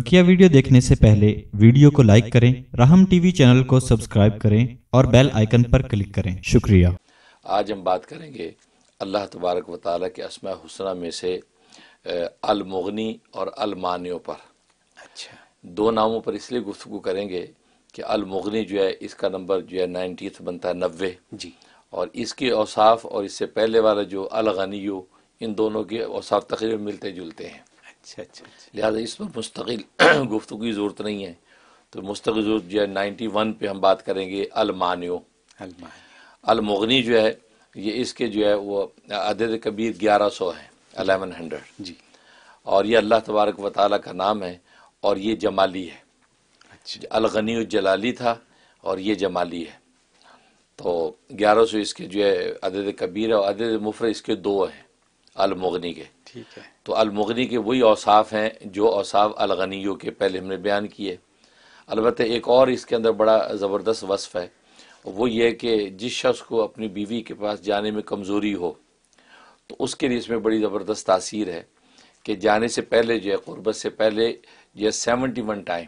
बकिया वीडियो देखने से पहले वीडियो को लाइक करें राहम टीवी चैनल को सब्सक्राइब करें और बेल आइकन पर क्लिक करें शुक्रिया आज हम बात करेंगे अल्लाह तबारक व के असमा हुसना में से अलमगनी और अलमानियों पर अच्छा दो नामों पर इसलिए गुफ्तु करेंगे कि अलमगनी जो है इसका नंबर जो है नाइनटीथ बनता है नबे जी और इसके औसाफ और इससे पहले वाला जो अलगनी इन दोनों के औसाफ तकरीबन मिलते जुलते हैं अच्छा, अच्छा अच्छा लिहाजा इस पर मुस्तकिल गुफ्तु की ज़रूरत नहीं है तो मुस्तकिल जो है नाइन्टी वन पे हम बात करेंगे अलमानियो अलमोगनी जो है ये इसके जो है वो अदद कबीर ग्यारह सौ है अलेवन हंड्रेड जी और ये अल्लाह तबारक व ताली का नाम है और ये जमाली है अच्छा अलगनी जलाली था और ये जमाली है तो ग्यारह सौ इसके जो है अदद कबीर और अदद मुफर इसके दो हैं अलमोगनी के ठीक है तो अलमोगनी के वही औसाफ हैं जो औसाफ अलगनीयों के पहले हमने बयान किए अलबत् एक और इसके अंदर बड़ा ज़बरदस्त वसफ़ है वो ये कि जिस शख्स को अपनी बीवी के पास जाने में कमज़ोरी हो तो उसके लिए इसमें बड़ी ज़बरदस्त तासीर है कि जाने से पहले जो है क़ुरबत से पहले जो है सेवनटी वन टाइम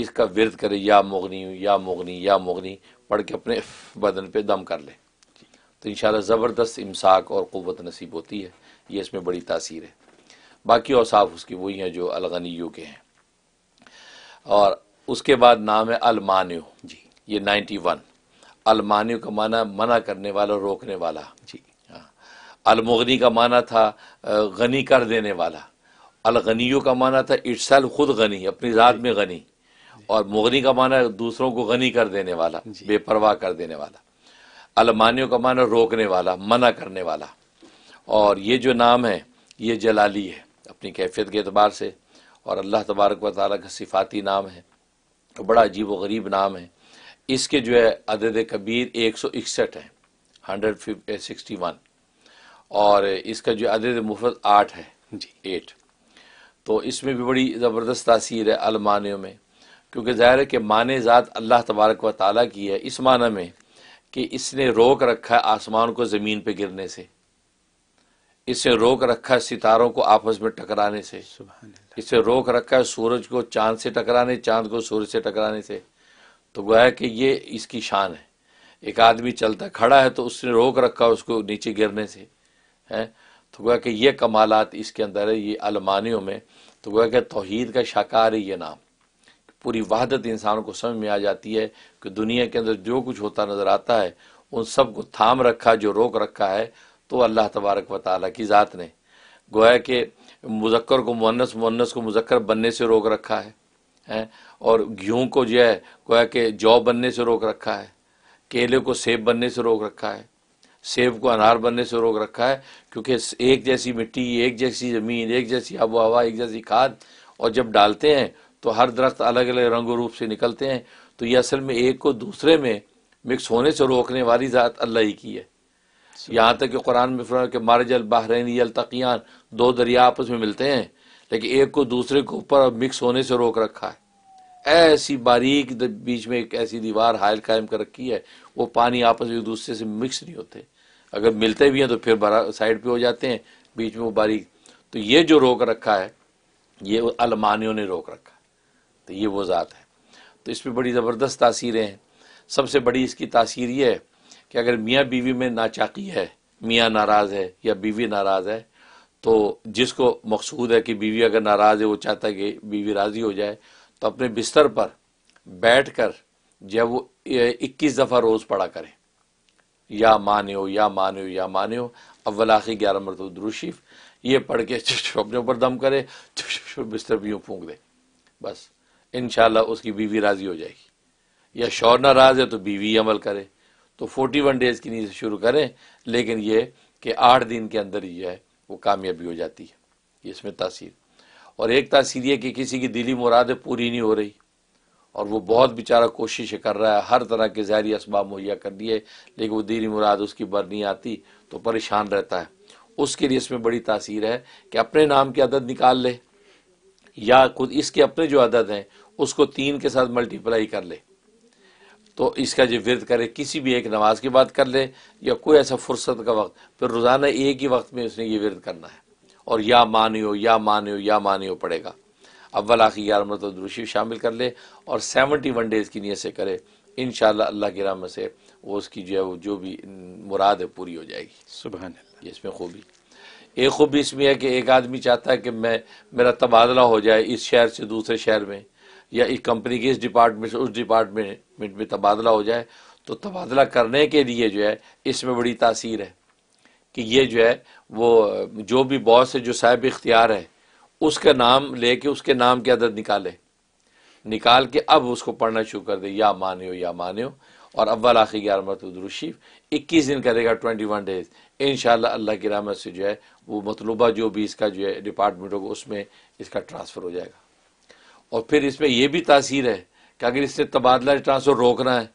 इसका विरद करे या मोगनी या मोगनी या मोगनी पढ़ के अपने बदन पे दम कर ले तो इन ज़बरदस्त इमसाक और क़वत नसीब होती है ये इसमें बड़ी तासीर है बाकी औसाफ उसकी वही हैं जो अलगनीयू के हैं और उसके बाद नाम है अलमान्यू जी ये नाइन्टी वन अलमान्यू का माना मना करने वाला रोकने वाला जी हाँ अलमगनी का माना था गनी कर देने वाला अलगनीयू का माना था इटसल खुद गनी अपनी ज़ात में गनी और मोगनी का माना दूसरों को गनी कर देने वाला बेपरवाह कर देने वाला अलमानियों का माना रोकने वाला मना करने वाला और ये जो नाम है ये जलाली है अपनी कैफियत के अतबार से और अल्लाह तबारक व ताली का सिफाती नाम है तो बड़ा अजीब व गरीब नाम है इसके जो है अदद कबीर एक सौ इकसठ है हंड्रेड सिक्सटी वन और इसका जो अदद मुफ़त आठ है जी एट तो इसमें भी बड़ी ज़बरदस्त तासीर है अलमानियों में क्योंकि ज़ाहिर है कि मान ज़ात अल्लाह तबारक व ताली की है इस माना में कि इसने रोक रखा है आसमान को ज़मीन पे गिरने से इसने रोक रखा है सितारों को आपस में टकराने से इसने रोक रखा है सूरज को चांद से टकराने चांद को सूरज से टकराने से तो गोया कि ये इसकी शान है एक आदमी चलता खड़ा है तो उसने रोक रखा उसको नीचे गिरने से तो है तो गोया कि ये कमालत इसके अंदर है ये अलमानियों में तो गोया कि तोहहीद का शाकार है ये नाम पूरी वहादत इंसान को समझ में आ जाती है कि दुनिया के अंदर जो कुछ होता नज़र आता है उन सब को थाम रखा जो रोक रखा है तो अल्लाह तबारक व ताली की ज़ात ने गोया के मुजक्कर को मुन्नस मुन्नस को मुजक्कर बनने से रोक रखा है हैं और गेहूँ को जो है गोया के जौ बनने से रोक रखा है केले को सेब बनने से रोक रखा है सेब को अनार बनने से रोक रखा है क्योंकि एक जैसी मिट्टी एक जैसी ज़मीन एक जैसी आबो हवा एक जैसी खाद और जब डालते हैं तो हर दरख्त अलग अलग रंग रूप से निकलते हैं तो ये असल में एक को दूसरे में मिक्स होने से रोकने वाली ज़ात अल्लाह ही की है यहाँ तक कि कुरान में फरमा के मारजल बहरीन अलतकियान दो दरिया आपस में मिलते हैं लेकिन एक को दूसरे के ऊपर मिक्स होने से रोक रखा है ऐसी बारीक बीच में एक ऐसी दीवार हायल कायम कर रखी है वो पानी आपस में एक दूसरे से मिक्स नहीं होते अगर मिलते भी हैं तो फिर साइड पे हो जाते हैं बीच में वो बारीक तो ये जो रोक रखा है ये अलमानियों ने रोक रखा है तो ये वो ज़ात है तो इस पर बड़ी ज़बरदस्त तासीरें हैं सबसे बड़ी इसकी तासीर ये है कि अगर मियाँ बीवी में नाचाकी है मियाँ नाराज़ है या बीवी नाराज़ है तो जिसको मकसूद है कि बीवी अगर नाराज़ है वो चाहता है कि बीवी राज़ी हो जाए तो अपने बिस्तर पर बैठ कर जब वो इक्कीस दफ़ा रोज़ पड़ा करें या माने हो या माने हो या माने हो अव्वल आखिर ग्यारह मरतब द्रुशीफ ये पढ़ के अपने ऊपर दम करे बिस्तर भी यूँ फूँक दे बस इन उसकी बीवी राज़ी हो जाएगी या शौर नाराज है तो बीवी अमल करे तो फोर्टी वन डेज़ की नींद शुरू करें लेकिन ये कि आठ दिन के अंदर ही जो है वो कामयाबी हो जाती है इसमें तासीर और एक तासीर यह कि किसी की दिली मुरादें पूरी नहीं हो रही और वो बहुत बेचारा कोशिश कर रहा है हर तरह के ज़हरी इसबाब मुहैया कर दिए लेकिन वो दिली मुराद उसकी बर नहीं आती तो परेशान रहता है उसके लिए इसमें बड़ी तासीर है कि अपने नाम की अदद निकाल ले या खुद इसके अपने जो अदद हैं उसको तीन के साथ मल्टीप्लाई कर ले तो इसका जो विरद करे किसी भी एक नमाज के बाद कर ले या कोई ऐसा फुर्सत का वक्त फिर रोज़ाना एक ही वक्त में उसने ये विरद करना है और या मानियो या मानियो या मानियो पड़ेगा अव्वल आखिर यारमत दुरुशी शामिल कर ले और सेवनटी वन डेज़ की नीयत से करे इन अल्लाह की राम से वो उसकी जो है वो जो भी मुराद है पूरी हो जाएगी सुबह इसमें खूबी एक खूबी इसमें है कि एक आदमी चाहता है कि मैं मेरा तबादला हो जाए इस शहर से दूसरे शहर में या एक कंपनी के इस डिपार्टमेंट से उस डिपार्टमेंट में तबादला हो जाए तो तबादला करने के लिए जो है इसमें बड़ी तासीर है कि ये जो है वो जो भी बॉस है जो साहब इख्तियार है उसका नाम ले उसके नाम की आदत निकाले निकाल के अब उसको पढ़ना शुरू कर दे या माने हो या माने हो और अव्वल आखिर ग्यारहमतरशीफ तो इक्कीस दिन करेगा ट्वेंटी वन डेज इन अल्लाह की रहमत से जो है वो मतलूबा जो भी इसका जो है डिपार्टमेंट होगा उसमें इसका ट्रांसफ़र हो जाएगा और फिर इसमें यह भी तासीर है कि अगर इससे तबादला ट्रांसफ़र रोकना है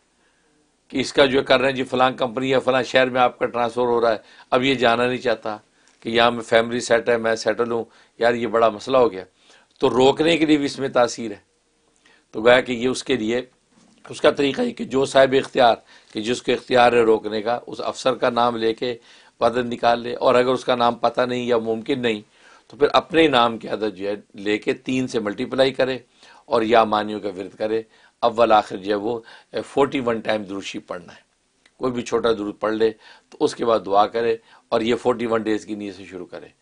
कि इसका जो कर रहे हैं जी फ़लां कंपनी या फ़लां शहर में आपका ट्रांसफ़र हो रहा है अब ये जाना नहीं चाहता कि यहाँ मैं फैमिली सेट है मैं सेटल हूँ यार ये बड़ा मसला हो गया तो रोकने के लिए भी इसमें तासीर है तो गया कि ये उसके लिए उसका तरीका है कि जो साहिब इख्तियार कि जिसको इख्तियार है रोकने का उस अफसर का नाम लेके पदन निकाल ले और अगर उसका नाम पता नहीं या मुमकिन नहीं तो फिर अपने नाम के अदद जो है लेके तीन से मल्टीप्लाई करे और या मानियों का विरत करे अव्वल आखिर जो है वो फोर्टी वन टाइम दुरुशी पढ़ना है कोई भी छोटा दुरुद पढ़ ले तो उसके बाद दुआ करे और ये फोर्टी वन डेज़ की नीयत से शुरू करे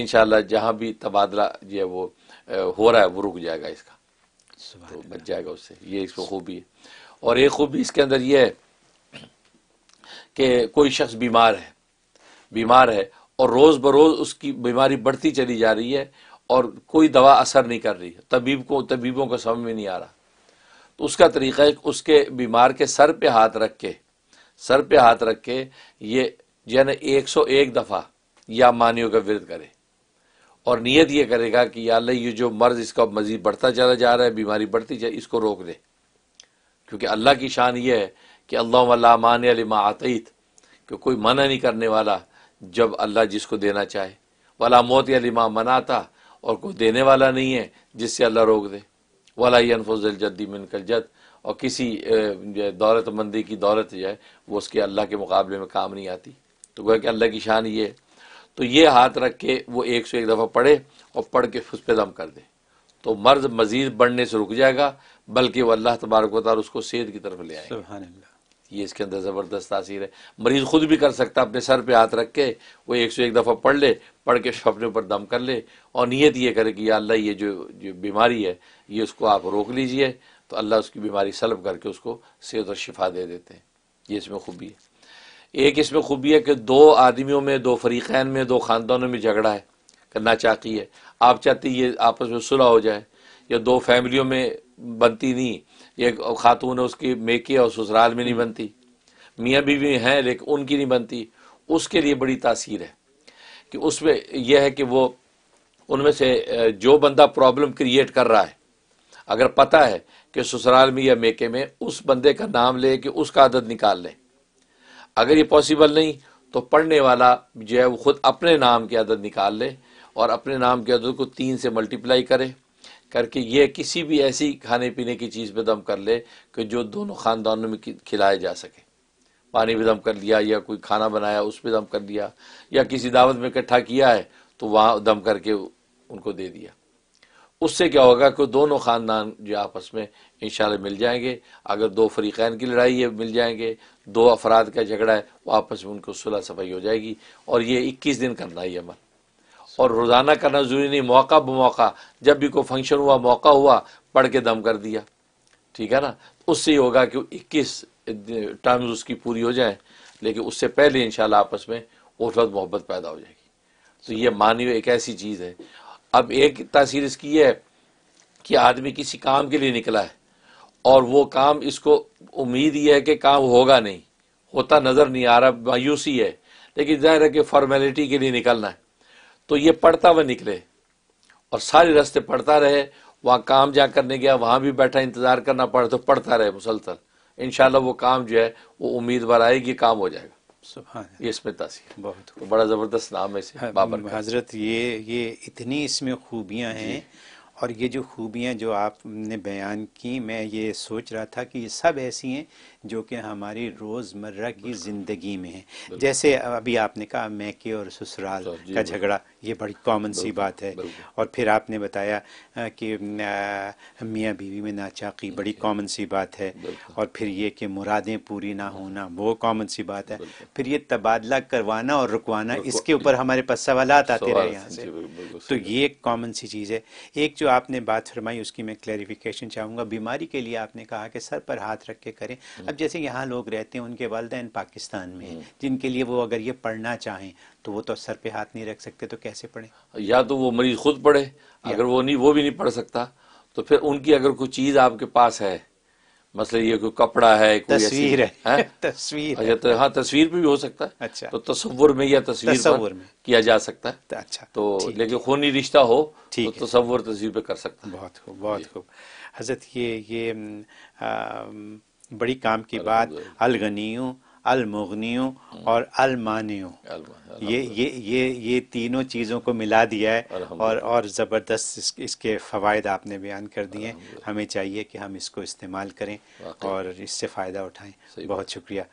इन जहाँ भी तबादला जो है वो हो रहा है वो रुक जाएगा इसका तो बच जाएगा उससे ये इसको खूबी है और एक खूबी इसके अंदर यह है कि कोई शख्स बीमार है बीमार है और रोज़ बरोज़ उसकी बीमारी बढ़ती चली जा रही है और कोई दवा असर नहीं कर रही तबीब को तबीबों को समझ में नहीं आ रहा तो उसका तरीक़ा उसके बीमार के सर पे हाथ रख के सर पे हाथ रख के ये यानी एक सौ एक दफ़ा या मानियों का विरद करे और नीयत ये करेगा कि या अल्लाह ये जो मर्ज़ इसका मज़ीद बढ़ता चला जा रहा है बीमारी बढ़ती जाए इसको रोक दे क्योंकि अल्लाह की शान ये है कि अल्लाह मान आतीत कि कोई मना नहीं करने वाला जब अल्लाह जिसको देना चाहे वाला मौत या लिमा मनाता और कोई देने वाला नहीं है जिससे अल्लाह रोक दे वाला यनफुजल जद्दी मिनकल जद और किसी दौलतमंदी की दौलत जो है वो उसके अल्लाह के मुकाबले में काम नहीं आती तो गोया कि अल्लाह की शान ये है तो ये हाथ रख के वो एक सौ एक दफ़ा पढ़े और पढ़ के उस पर दम कर दे तो मर्ज मज़ीद बढ़ने से रुक जाएगा बल्कि वह अल्लाह तबारक वाल उसको सेहत की तरफ ले आएगा ये इसके अंदर ज़बरदस्त तासीर है मरीज़ ख़ुद भी कर सकता है अपने सर पे हाथ रख के वो एक सौ एक दफ़ा पढ़ ले पढ़ के अपने ऊपर दम कर ले और नीयत ये करे कि अल्लाह ये जो जो बीमारी है ये उसको आप रोक लीजिए तो अल्लाह उसकी बीमारी सलब करके उसको सेहत और शिफा दे देते हैं ये इसमें खूबी है एक इसमें खूबी है कि दो आदमियों में दो फरीक़ैन में दो ख़ानदानों में झगड़ा है करना चाहती है आप चाहती ये आपस में सुलह हो जाए या दो फैमिलियों में बनती नहीं ये खातून है उसकी मेके और ससुराल में नहीं हम्म। बनती मियाँ बीवी हैं लेकिन उनकी नहीं बनती उसके लिए बड़ी तासीर है कि उसमें यह है कि वो उनमें से जो बंदा प्रॉब्लम क्रिएट कर रहा है अगर पता है कि ससुराल में या मेके में उस बंदे का नाम ले कि उसका आदत निकाल लें अगर ये पॉसिबल नहीं तो पढ़ने वाला जो है वो खुद अपने नाम की आदत निकाल ले और अपने नाम की आदत को तीन से मल्टीप्लाई करें करके ये किसी भी ऐसी खाने पीने की चीज़ पर दम कर ले कि जो दोनों ख़ानदानों में खिलाया जा सके पानी भी दम कर लिया या कोई खाना बनाया उस पर दम कर लिया या किसी दावत में इकट्ठा किया है तो वहाँ दम करके उनको दे दिया उससे क्या होगा कि दोनों ख़ानदान जो आपस में इन मिल जाएंगे अगर दो फरीक़ैन की लड़ाई है मिल जाएंगे दो अफराद का झगड़ा है वो आपस में उनको सुलह सफाई हो जाएगी और ये इक्कीस दिन करना ही अमल और रोज़ाना करना जरूरी नहीं मौका ब मौका जब भी कोई फंक्शन हुआ मौका हुआ पढ़ के दम कर दिया ठीक है ना तो उससे ही होगा कि 21 टर्म्स उसकी पूरी हो जाए लेकिन उससे पहले इन आपस में उस वक्त मोहब्बत पैदा हो जाएगी तो ये मानी एक ऐसी चीज़ है अब एक तासीर इसकी है कि आदमी किसी काम के लिए निकला है और वो काम इसको उम्मीद ही है कि काम होगा नहीं होता नज़र नहीं आ रहा मायूसी है लेकिन जाहिर है कि फॉर्मेलिटी के लिए निकलना है तो ये पढ़ता हुआ निकले और सारे रास्ते पढ़ता रहे वहाँ काम जा करने गया वहाँ भी बैठा इंतज़ार करना पड़ा तो पढ़ता रहे मुसलसल इन वो काम जो है वो उम्मीदवार आएगी काम हो जाएगा ये इसमें तसी बहुत तो बड़ा ज़बरदस्त नाम है इसे हाँ, बाबर हजरत ये ये इतनी इसमें खूबियाँ हैं और ये जो खूबियाँ जो आपने बयान की मैं ये सोच रहा था कि ये सब ऐसी हैं जो कि हमारी रोज़मर्रा की ज़िंदगी में हैं जैसे अभी आपने कहा मैके और ससुराल का झगड़ा ये बड़ी कॉमन सी बात है और फिर आपने बताया कि मियाँ बीवी में नाचाकी बड़ी कॉमन सी बात है और फिर ये कि मुरादें पूरी ना होना वो कॉमन सी बात है फिर ये तबादला करवाना और रुकवाना इसके ऊपर हमारे पास सवाल आते रहे यहाँ से तो ये कॉमन सी चीज़ है एक जो आपने बात फरमाई उसकी मैं क्लैरिफिकेशन चाहूँगा बीमारी के लिए आपने कहा कि सर पर हाथ रख के करें हम्म। अब जैसे यहाँ लोग रहते हैं उनके वालदेन पाकिस्तान में हम्म। जिनके लिए वो अगर ये पढ़ना चाहें तो वो तो सर पे हाथ नहीं रख सकते तो कैसे पढ़ें या तो वो मरीज खुद पढ़े अगर वो नहीं वो भी नहीं पढ़ सकता तो फिर उनकी अगर कोई चीज़ आपके पास है मसले ये कोई कपड़ा है कोई तस्वीर है, है? तस्वीर अच्छा तो हाँ तस्वीर पे भी हो सकता है अच्छा तो तस्वुर में या तस्वीर तस्वुर में किया जा सकता है तो अच्छा तो लेकिन खूनी रिश्ता हो तो तस्वुर तस्वीर पे कर सकता है बहुत खूब बहुत खूब हजरत ये ये बड़ी काम की बात अलगनी अलमुगनियों हम्म। और अलमानियों ये ये ये ये तीनों चीज़ों को मिला दिया है और और ज़बरदस्त इस, इसके फ़वाद आपने बयान कर दिए हैं हमें चाहिए कि हम इसको इस्तेमाल करें और इससे फ़ायदा उठाएं बहुत शुक्रिया